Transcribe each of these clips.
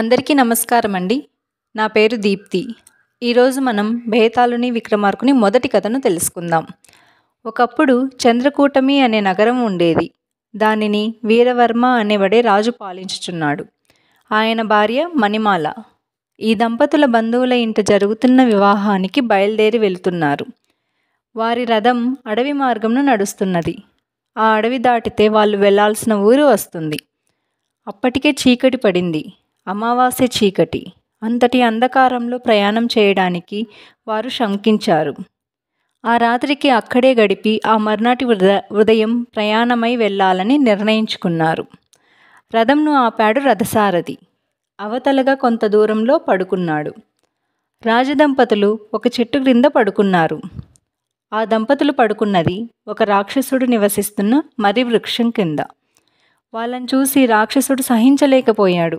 అందరికీ నమస్కారం అండి నా పేరు దీప్తి ఈరోజు మనం బేతాళుని విక్రమార్కుని మొదటి కథను తెలుసుకుందాం ఒకప్పుడు చంద్రకూటమి అనే నగరం ఉండేది దానిని వీరవర్మ అనేవడే రాజు పాలించుచున్నాడు ఆయన భార్య మణిమాల ఈ దంపతుల బంధువుల ఇంట జరుగుతున్న వివాహానికి బయలుదేరి వెళుతున్నారు వారి రథం అడవి మార్గంను నడుస్తున్నది ఆ అడవి దాటితే వాళ్ళు వెళ్లాల్సిన ఊరు వస్తుంది అప్పటికే చీకటి పడింది అమావాస్య చీకటి అంతటి అంధకారంలో ప్రయాణం చేయడానికి వారు శంకించారు ఆ రాత్రికి అక్కడే గడిపి ఆ మర్నాటి ఉదయం ప్రయాణమై వెళ్ళాలని నిర్ణయించుకున్నారు రథంను ఆపాడు రథసారథి అవతలగా కొంత దూరంలో పడుకున్నాడు రాజదంపతులు ఒక చెట్టు క్రింద పడుకున్నారు ఆ దంపతులు పడుకున్నది ఒక రాక్షసుడు నివసిస్తున్న మరి వృక్షం కింద వాళ్ళని చూసి రాక్షసుడు సహించలేకపోయాడు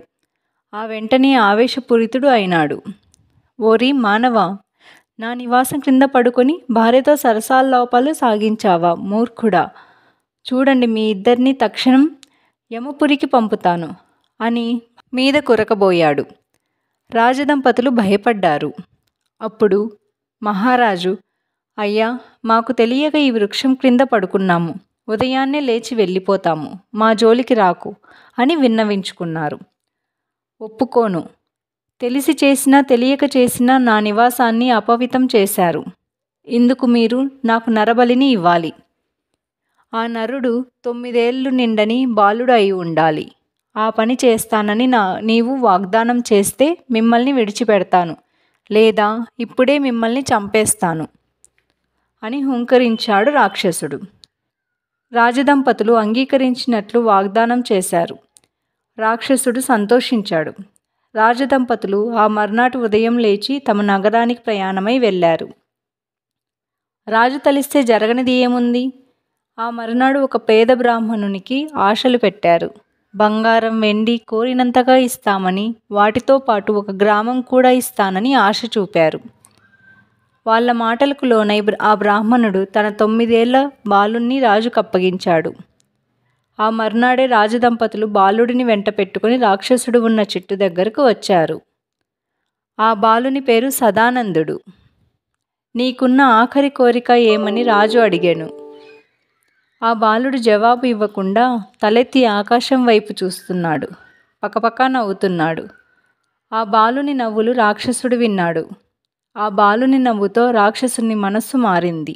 ఆ వెంటనే ఆవేశపూరితుడు అయినాడు ఓరి మానవ నా నివాసం క్రింద పడుకొని భార్యతో సరసాల లోపాలు సాగించావా మూర్ఖుడా చూడండి మీ ఇద్దరిని తక్షణం యమపురికి పంపుతాను అని మీద కొరకబోయాడు రాజదంపతులు భయపడ్డారు అప్పుడు మహారాజు అయ్యా మాకు తెలియక ఈ వృక్షం క్రింద పడుకున్నాము ఉదయాన్నే లేచి వెళ్ళిపోతాము మా జోలికి రాకు అని విన్నవించుకున్నారు ఒప్పుకోను తెలిసి చేసినా తెలియక చేసినా నా నివాసాన్ని అపవితం చేశారు ఇందుకు మీరు నాకు నరబలిని ఇవ్వాలి ఆ నరుడు తొమ్మిదేళ్లు నిండని బాలుడు అయి ఉండాలి ఆ పని చేస్తానని నా నీవు వాగ్దానం చేస్తే మిమ్మల్ని విడిచిపెడతాను లేదా ఇప్పుడే మిమ్మల్ని చంపేస్తాను అని హుంకరించాడు రాక్షసుడు రాజదంపతులు అంగీకరించినట్లు వాగ్దానం చేశారు రాక్షసుడు సంతోషించాడు రాజదంపతులు ఆ మర్నాటి ఉదయం లేచి తమ నగరానికి ప్రయాణమై వెళ్ళారు రాజు తలిస్తే జరగనిది ఏముంది ఆ మరునాడు ఒక పేద బ్రాహ్మణునికి ఆశలు పెట్టారు బంగారం వెండి కోరినంతగా ఇస్తామని వాటితో పాటు ఒక గ్రామం కూడా ఇస్తానని ఆశ చూపారు వాళ్ళ మాటలకు లోనై ఆ బ్రాహ్మణుడు తన తొమ్మిదేళ్ల బాలుణ్ణి రాజుకప్పగించాడు ఆ మర్నాడే రాజదంపతులు బాలుడిని వెంట పెట్టుకుని రాక్షసుడు ఉన్న చెట్టు దగ్గరకు వచ్చారు ఆ బాలుని పేరు సదానందుడు నీకున్న ఆఖరి కోరిక ఏమని రాజు అడిగాను ఆ బాలుడు జవాబు ఇవ్వకుండా తలెత్తి ఆకాశం వైపు చూస్తున్నాడు పక్కపక్క నవ్వుతున్నాడు ఆ బాలుని నవ్వులు రాక్షసుడు విన్నాడు ఆ బాలుని నవ్వుతో రాక్షసుని మనస్సు మారింది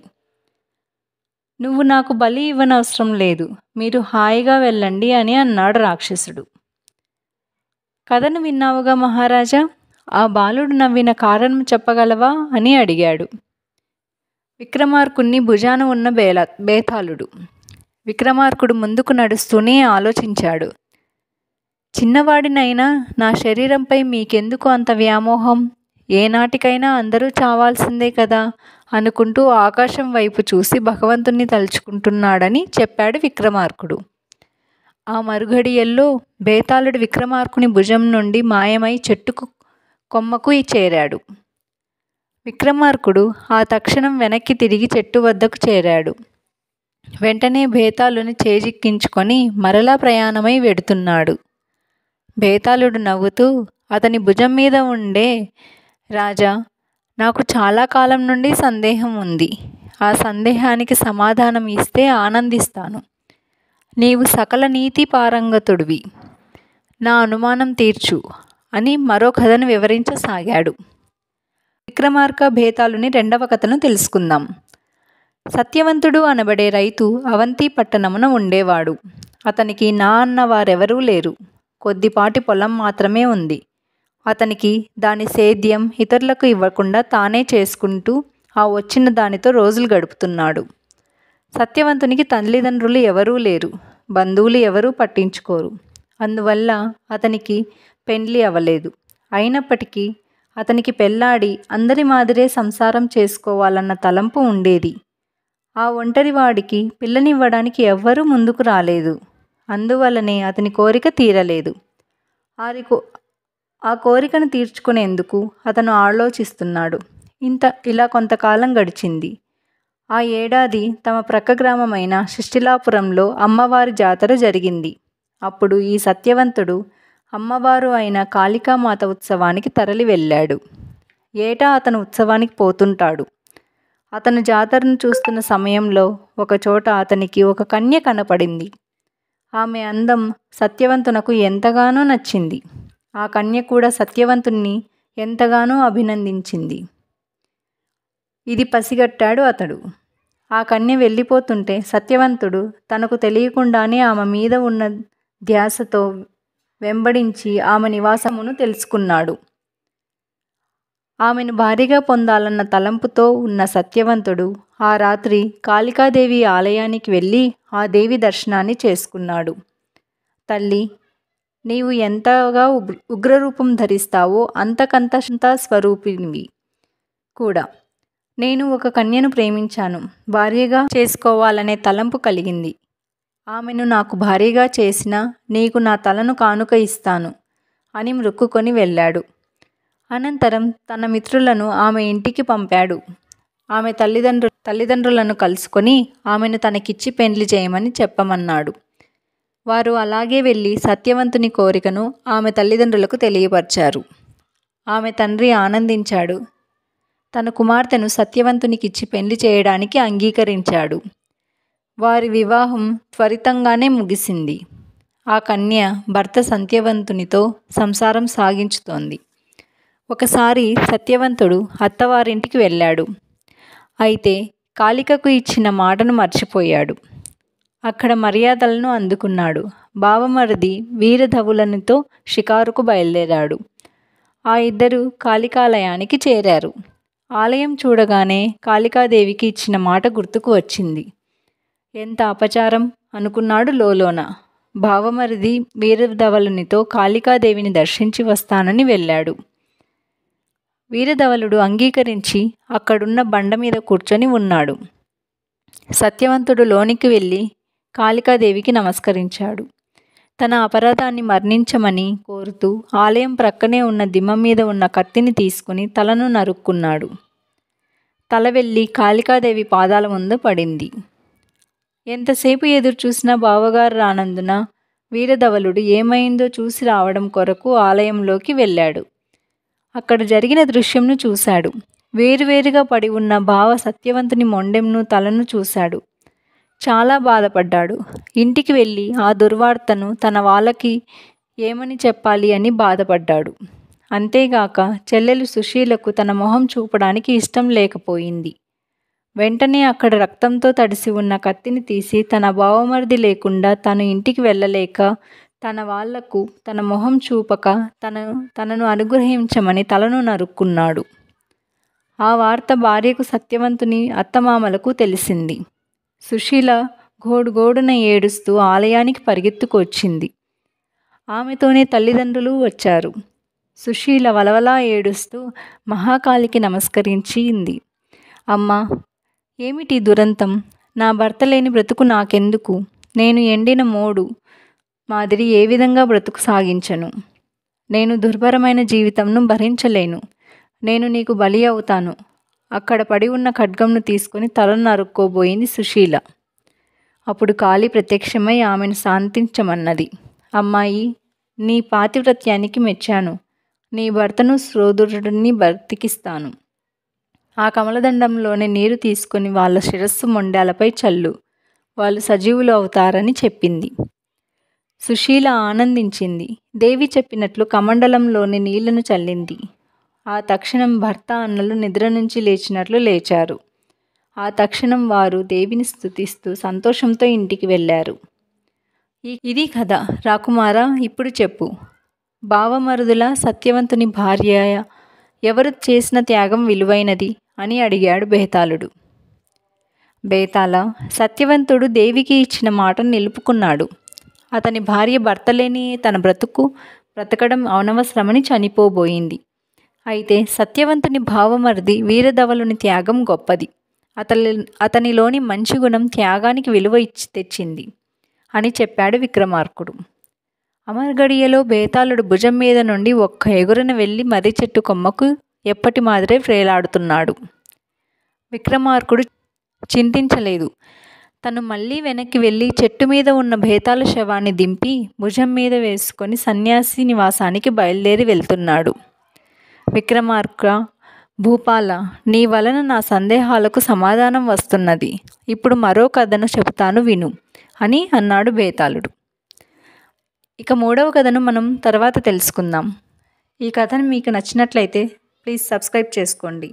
నువ్వు నాకు బలి ఇవ్వనవసరం లేదు మీరు హాయిగా వెళ్ళండి అని అన్నాడు రాక్షసుడు కథను విన్నావుగా మహారాజా ఆ బాలుడు నవ్విన కారణం చెప్పగలవా అని అడిగాడు విక్రమార్కుణ్ణి భుజాన ఉన్న బేలా బేతాళుడు విక్రమార్కుడు ముందుకు నడుస్తూనే ఆలోచించాడు చిన్నవాడినైనా నా శరీరంపై మీకెందుకు అంత వ్యామోహం ఏనాటికైనా అందరూ చావాల్సిందే కదా అనుకుంటూ ఆకాశం వైపు చూసి భగవంతుణ్ణి తలుచుకుంటున్నాడని చెప్పాడు విక్రమార్కుడు ఆ మరుగడియల్లో బేతాళుడు విక్రమార్కుని భుజం నుండి మాయమై చెట్టుకు కొమ్మకు చేరాడు విక్రమార్కుడు ఆ తక్షణం వెనక్కి తిరిగి చెట్టు వద్దకు చేరాడు వెంటనే బేతాళుని చేజిక్కించుకొని మరలా ప్రయాణమై వెడుతున్నాడు బేతాళుడు నవ్వుతూ అతని భుజం మీద ఉండే రాజా నాకు చాలా కాలం నుండి సందేహం ఉంది ఆ సందేహానికి సమాధానం ఇస్తే ఆనందిస్తాను నీవు సకల నీతి పారంగతుడివి నా అనుమానం తీర్చు అని మరో కథను వివరించసాగాడు విక్రమార్క భేతాలుని రెండవ కథను తెలుసుకుందాం సత్యవంతుడు అనబడే రైతు అవంతి పట్టణమున ఉండేవాడు అతనికి నా అన్న వారెవరూ లేరు కొద్దిపాటి పొలం మాత్రమే ఉంది అతనికి దాని సేద్యం ఇతరులకు ఇవ్వకుండా తానే చేసుకుంటూ ఆ వచ్చిన దానితో రోజులు గడుపుతున్నాడు సత్యవంతునికి తల్లిదండ్రులు ఎవరూ లేరు బంధువులు ఎవరూ పట్టించుకోరు అందువల్ల అతనికి పెండ్లి అవ్వలేదు అయినప్పటికీ అతనికి పెళ్ళాడి అందరి మాదిరే సంసారం చేసుకోవాలన్న తలంపు ఉండేది ఆ ఒంటరివాడికి పిల్లనివ్వడానికి ఎవ్వరూ ముందుకు రాలేదు అందువల్లనే అతని కోరిక తీరలేదు ఆరి ఆ కోరికను తీర్చుకునేందుకు అతను ఆలోచిస్తున్నాడు ఇంత ఇలా కొంతకాలం గడిచింది ఆ ఏడాది తమ ప్రక్క గ్రామమైన శిష్టిలాపురంలో అమ్మవారి జాతర జరిగింది అప్పుడు ఈ సత్యవంతుడు అమ్మవారు అయిన కాళికామాత ఉత్సవానికి తరలి వెళ్ళాడు ఏటా అతను ఉత్సవానికి పోతుంటాడు అతను జాతరను చూస్తున్న సమయంలో ఒకచోట అతనికి ఒక కన్య కనపడింది ఆమె అందం సత్యవంతునకు ఎంతగానో నచ్చింది ఆ కన్య కూడా సత్యవంతుణ్ణి ఎంతగానో అభినందించింది ఇది పసిగట్టాడు అతడు ఆ కన్య వెళ్ళిపోతుంటే సత్యవంతుడు తనకు తెలియకుండానే ఆమె మీద ఉన్న ధ్యాసతో వెంబడించి ఆమె నివాసమును తెలుసుకున్నాడు ఆమెను భారీగా పొందాలన్న తలంపుతో ఉన్న సత్యవంతుడు ఆ రాత్రి కాళికాదేవి ఆలయానికి వెళ్ళి ఆ దేవి దర్శనాన్ని చేసుకున్నాడు తల్లి నీవు ఎంతగా ఉగ్రరూపం ధరిస్తావో అంతకంత స్వరూపినివి కూడా నేను ఒక కన్యను ప్రేమించాను భార్యగా చేసుకోవాలనే తలంపు కలిగింది ఆమెను నాకు భార్యగా చేసిన నీకు నా తలను కానుక ఇస్తాను అని మృక్కుకొని వెళ్ళాడు అనంతరం తన మిత్రులను ఆమె ఇంటికి పంపాడు ఆమె తల్లిదండ్రు తల్లిదండ్రులను కలుసుకొని ఆమెను తనకిచ్చి పెండ్లి చేయమని చెప్పమన్నాడు వారు అలాగే వెళ్ళి సత్యవంతుని కోరికను ఆమె తల్లిదండ్రులకు తెలియపరిచారు ఆమె తండ్రి ఆనందించాడు తన కుమార్తెను సత్యవంతునికిచ్చి పెళ్లి చేయడానికి అంగీకరించాడు వారి వివాహం త్వరితంగానే ముగిసింది ఆ కన్య భర్త సత్యవంతునితో సంసారం సాగించుతోంది ఒకసారి సత్యవంతుడు అత్తవారింటికి వెళ్ళాడు అయితే కాళికకు ఇచ్చిన మాటను మర్చిపోయాడు అక్కడ మర్యాదలను అందుకున్నాడు బావమరిది వీరధవులనితో షికారుకు బయలుదేరాడు ఆ ఇద్దరు కాళికాలయానికి చేరారు ఆలయం చూడగానే కాళికాదేవికి ఇచ్చిన మాట గుర్తుకు వచ్చింది ఎంత అపచారం అనుకున్నాడు లోలోన భావమరిది వీరధవలునితో కాళికాదేవిని దర్శించి వస్తానని వెళ్ళాడు వీరధవలుడు అంగీకరించి అక్కడున్న బండ మీద కూర్చొని ఉన్నాడు సత్యవంతుడు లోనికి వెళ్ళి కాళికాదేవికి నమస్కరించాడు తన అపరాధాన్ని మరణించమని కోరుతూ ఆలయం ప్రక్కనే ఉన్న దిమ్మ మీద ఉన్న కత్తిని తీసుకుని తలను నరుక్కున్నాడు తల వెళ్ళి కాళికాదేవి పాదాల ముందు పడింది ఎంతసేపు ఎదురు చూసిన బావగారు రానందున వీరధవలుడు ఏమైందో చూసి రావడం కొరకు ఆలయంలోకి వెళ్ళాడు అక్కడ జరిగిన దృశ్యంను చూశాడు వేరువేరుగా పడి ఉన్న బావ సత్యవంతుని మొండెంను తలను చూశాడు చాలా బాధపడ్డాడు ఇంటికి వెళ్ళి ఆ దుర్వార్తను తన వాళ్ళకి ఏమని చెప్పాలి అని బాధపడ్డాడు అంతేగాక చెల్లెలు సుశీలకు తన మొహం చూపడానికి ఇష్టం లేకపోయింది వెంటనే అక్కడ రక్తంతో తడిసి ఉన్న కత్తిని తీసి తన బావమరిది లేకుండా తను ఇంటికి వెళ్ళలేక తన వాళ్లకు తన మొహం చూపక తనను తనను అనుగ్రహించమని తలను నరుక్కున్నాడు ఆ వార్త భార్యకు సత్యవంతుని అత్తమామలకు తెలిసింది సుశీల గోడుగోడున ఏడుస్తూ ఆలయానికి పరిగెత్తుకొచ్చింది ఆమెతోనే తల్లిదండ్రులు వచ్చారు సుశీల వలవలా ఏడుస్తూ మహాకాళికి నమస్కరించింది అమ్మా ఏమిటి దురంతం నా భర్త లేని బ్రతుకు నాకెందుకు నేను ఎండిన మోడు మాదిరి ఏ విధంగా బ్రతుకు సాగించను నేను దుర్భరమైన జీవితంను భరించలేను నేను నీకు బలి అవుతాను అక్కడ పడి ఉన్న ఖడ్గంను తీసుకుని తలను నరుక్కోబోయింది సుశీల అప్పుడు కాళీ ప్రత్యక్షమై ఆమెను శాంతించమన్నది అమ్మాయి నీ పాతివ్రత్యానికి మెచ్చాను నీ భర్తను శ్రోధుడిని బర్తికిస్తాను ఆ కమలదండంలోనే నీరు తీసుకుని వాళ్ళ శిరస్సు మొండాలపై చల్లు వాళ్ళు సజీవులు అవుతారని చెప్పింది సుశీల ఆనందించింది దేవి చెప్పినట్లు కమండలంలోని నీళ్లను చల్లింది ఆ తక్షణం భర్త అన్నలు నిద్ర నుంచి లేచినట్లు లేచారు ఆ తక్షణం వారు దేవిని స్థుతిస్తూ సంతోషంతో ఇంటికి వెళ్ళారు ఇది కథ రాకుమార ఇప్పుడు చెప్పు బావమరుదుల సత్యవంతుని భార్య ఎవరు చేసిన త్యాగం విలువైనది అని అడిగాడు బేతాళుడు బేతాళ సత్యవంతుడు దేవికి ఇచ్చిన మాటను నిలుపుకున్నాడు అతని భార్య భర్త లేని తన బ్రతుకు బ్రతకడం అవనవసరమని చనిపోబోయింది అయితే సత్యవంతుని భావమరిది వీరధవలుని త్యాగం గొప్పది అతని అతనిలోని మంచి గుణం త్యాగానికి విలువ ఇచ్చి తెచ్చింది అని చెప్పాడు విక్రమార్కుడు అమర్గడియలో బేతాళుడు భుజం మీద నుండి ఒక్క ఎగురున వెళ్ళి మర్రి చెట్టు కొమ్మకు ఎప్పటి మాదిరే ఫ్రేలాడుతున్నాడు విక్రమార్కుడు చింతించలేదు తను మళ్ళీ వెనక్కి వెళ్ళి చెట్టు మీద ఉన్న భేతాల శవాన్ని దింపి భుజం మీద వేసుకొని సన్యాసి నివాసానికి బయలుదేరి వెళ్తున్నాడు విక్రమార్క భూపాల నీ వలన నా సందేహాలకు సమాధానం వస్తున్నది ఇప్పుడు మరో కథను చెబుతాను విను అని అన్నాడు బేతాళుడు ఇక మూడవ కథను మనం తర్వాత తెలుసుకుందాం ఈ కథను మీకు నచ్చినట్లయితే ప్లీజ్ సబ్స్క్రైబ్ చేసుకోండి